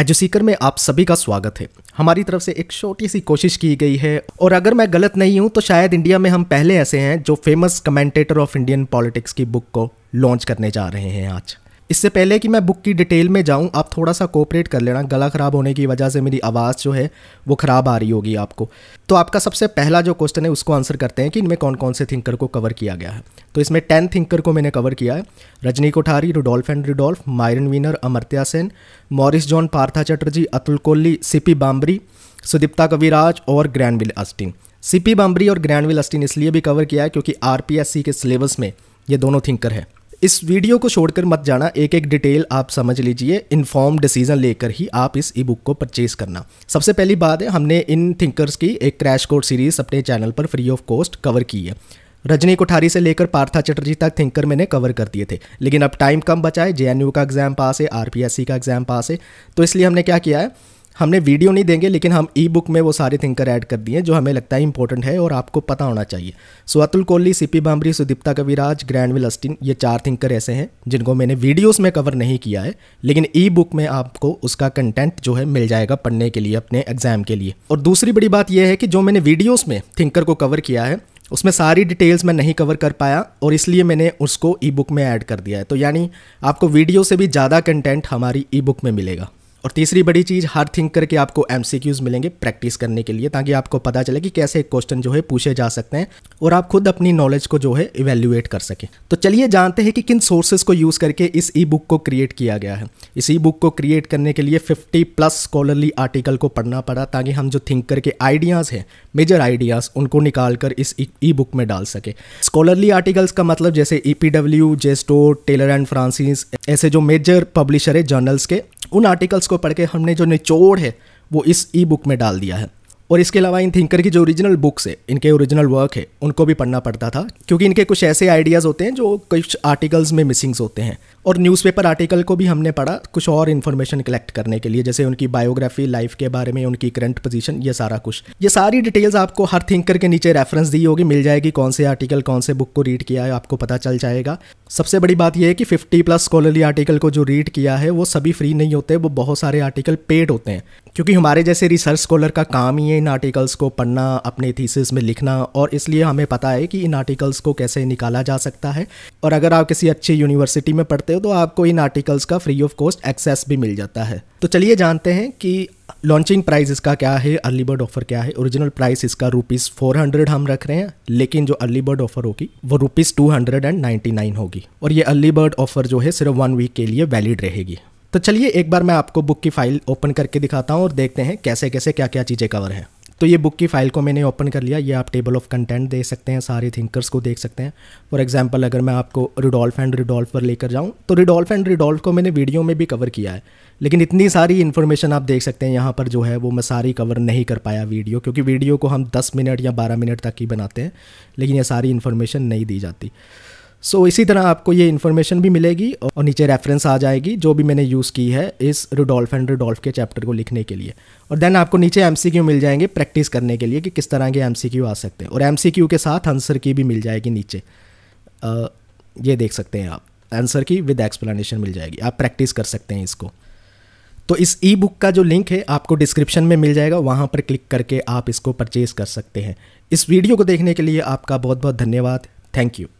एजुसीकर में आप सभी का स्वागत है हमारी तरफ से एक छोटी सी कोशिश की गई है और अगर मैं गलत नहीं हूँ तो शायद इंडिया में हम पहले ऐसे हैं जो famous commentator of Indian politics की बुक को लॉन्च करने जा रहे हैं आज इससे पहले कि मैं बुक की डिटेल में जाऊँ आप थोड़ा सा कोऑपरेट कर लेना गला ख़राब होने की वजह से मेरी आवाज़ जो है वो ख़राब आ रही होगी आपको तो आपका सबसे पहला जो क्वेश्चन है उसको आंसर करते हैं कि इनमें कौन कौन से थिंकर को कवर किया गया है तो इसमें टेन थिंकर को मैंने कवर किया है Rajni Kothari Rudolph and Rudolph Myron Weiner Amartya Sen Morris John Partha Chatterjee Atul Kohli CP Bhambhri Sudipta Kaviraj और ग्रैंडविल अस्टिन सीपी बाम्बरी और ग्रैंडविल अस्टिन इसलिए भी कवर किया है क्योंकि आरपीएससी के सिलेबस में ये दोनों थिंकर हैं इस वीडियो को छोड़कर मत जाना एक एक डिटेल आप समझ लीजिए इन्फॉर्म डिसीजन लेकर ही आप इस ई बुक को परचेज करना सबसे पहली बात है हमने इन थिंकर्स की एक क्रैश कोर्स सीरीज अपने चैनल पर फ्री ऑफ कॉस्ट कवर की है रजनी कोठारी से लेकर पार्था चटर्जी तक थिंकर मैंने कवर कर दिए थे लेकिन अब टाइम कम बचा है जे का एग्ज़ाम पास है आर का एग्ज़ाम पास है तो इसलिए हमने क्या किया है हमने वीडियो नहीं देंगे लेकिन हम ई बुक में वो सारे थिंकर ऐड कर दिए जो हमें लगता है इंपॉर्टेंट है और आपको पता होना चाहिए so Atul Kohli P Bambhri Sudipta Kaviraj Granville Austin ये चार थिंकर ऐसे हैं जिनको मैंने वीडियोस में कवर नहीं किया है लेकिन ई बुक में आपको उसका कंटेंट जो है मिल जाएगा पढ़ने के लिए अपने एग्जाम के लिए और दूसरी बड़ी बात यह है कि जो मैंने वीडियोज़ में थिंकर को कवर किया है उसमें सारी डिटेल्स मैं नहीं कवर कर पाया और इसलिए मैंने उसको ई बुक में ऐड कर दिया है तो यानी आपको वीडियो से भी ज़्यादा कंटेंट हमारी ई बुक में मिलेगा और तीसरी बड़ी चीज़ हर थिंकर के आपको एम मिलेंगे प्रैक्टिस करने के लिए ताकि आपको पता चले कि कैसे क्वेश्चन जो है पूछे जा सकते हैं और आप खुद अपनी नॉलेज को जो है इवेल्यूएट कर सकें तो चलिए जानते हैं कि किन सोर्सेज को यूज़ करके इस ई बुक को क्रिएट किया गया है इस ई बुक को क्रिएट करने के लिए फिफ्टी प्लस स्कॉलरली आर्टिकल को पढ़ना पड़ा ताकि हम जो थिंकर के आइडियाज़ हैं मेजर आइडियाज़ उनको निकाल कर इस ई e- बुक में डाल सके स्कॉलरली आर्टिकल्स का मतलब जैसे ई पी डब्ल्यू जेस्टो टेलर एंड फ्रांसिस ऐसे जो मेजर पब्लिशर है जर्नल्स के उन आर्टिकल्स को पढ़ के हमने जो निचोड़ है वो इस ई बुक में डाल दिया है और इसके अलावा इन थिंकर की जो ओरिजिनल बुक्स है इनके ओरिजिनल वर्क है उनको भी पढ़ना पड़ता था क्योंकि इनके कुछ ऐसे आइडियाज़ होते हैं जो कुछ आर्टिकल्स में मिसिंग्स होते हैं और न्यूज़पेपर आर्टिकल को भी हमने पढ़ा कुछ और इन्फॉर्मेशन कलेक्ट करने के लिए जैसे उनकी बायोग्राफी लाइफ के बारे में उनकी करंट पोजीशन ये सारा कुछ ये सारी डिटेल्स आपको हर थिंकर के नीचे रेफरेंस दी होगी मिल जाएगी कौन से आर्टिकल कौन से बुक को रीड किया है आपको पता चल जाएगा सबसे बड़ी बात यह है कि 50 प्लस स्कॉलरली आर्टिकल को जो रीड किया है वो सभी फ्री नहीं होते वो बहुत सारे आर्टिकल पेड होते हैं क्योंकि हमारे जैसे रिसर्च स्कॉलर का काम ही है इन आर्टिकल्स को पढ़ना अपने थीसिस में लिखना और इसलिए हमें पता है कि इन आर्टिकल्स को कैसे निकाला जा सकता है और अगर आप किसी अच्छी यूनिवर्सिटी में पढ़ते हो तो आपको इन आर्टिकल्स का फ्री ऑफ कॉस्ट एक्सेस भी मिल जाता है तो चलिए जानते हैं कि लॉन्चिंग प्राइस इसका क्या है अर्ली बर्ड ऑफर क्या है ओरिजिनल प्राइस इसका रुपीज़ फोर हंड्रेड हम रख रहे हैं लेकिन जो अर्ली बर्ड ऑफर होगी वो rupees two hundred and ninety nine होगी और ये अर्ली बर्ड ऑफर जो है सिर्फ वन वीक के लिए वैलिड रहेगी तो चलिए एक बार मैं आपको बुक की फाइल ओपन करके दिखाता हूँ और देखते हैं कैसे कैसे क्या क्या चीज़ें कवर हैं तो ये बुक की फाइल को मैंने ओपन कर लिया ये आप टेबल ऑफ कंटेंट देख सकते हैं सारे थिंकर्स को देख सकते हैं फॉर एग्जाम्पल अगर मैं आपको रिडोल्फ एंड रिडोल्फ पर लेकर जाऊँ तो रिडोल्फ एंड रिडोल्फ को मैंने वीडियो में भी कवर किया है लेकिन इतनी सारी इन्फॉर्मेशन आप देख सकते हैं यहाँ पर जो है वो मैं सारी कवर नहीं कर पाया वीडियो क्योंकि वीडियो को हम दस मिनट या बारह मिनट तक ही बनाते हैं लेकिन ये सारी इन्फॉर्मेशन नहीं दी जाती सो so, इसी तरह आपको ये इन्फॉर्मेशन भी मिलेगी और नीचे रेफरेंस आ जाएगी जो भी मैंने यूज़ की है इस रुडोल्फ एंड रुडोल्फ के चैप्टर को लिखने के लिए और देन आपको नीचे एम मिल जाएंगे प्रैक्टिस करने के लिए कि किस तरह के एम आ सकते हैं और एम के साथ आंसर की भी मिल जाएगी नीचे आ, ये देख सकते हैं आप आंसर की विद एक्सप्लेनेशन मिल जाएगी आप प्रैक्टिस कर सकते हैं इसको तो इस ई बुक का जो लिंक है आपको डिस्क्रिप्शन में मिल जाएगा वहाँ पर क्लिक करके आप इसको परचेज़ कर सकते हैं इस वीडियो को देखने के लिए आपका बहुत बहुत धन्यवाद थैंक यू